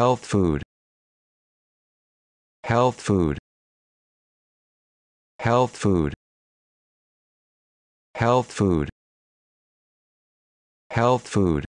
health food health food health food health food health food